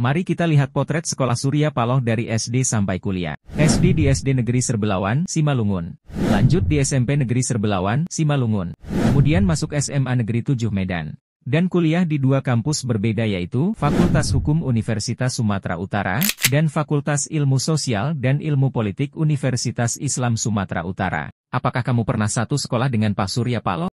Mari kita lihat potret sekolah Surya Paloh dari SD sampai kuliah. SD di SD Negeri Serbelawan, Simalungun. Lanjut di SMP Negeri Serbelawan, Simalungun. Kemudian masuk SMA Negeri 7 Medan. Dan kuliah di dua kampus berbeda yaitu Fakultas Hukum Universitas Sumatera Utara dan Fakultas Ilmu Sosial dan Ilmu Politik Universitas Islam Sumatera Utara. Apakah kamu pernah satu sekolah dengan Pak Surya Paloh?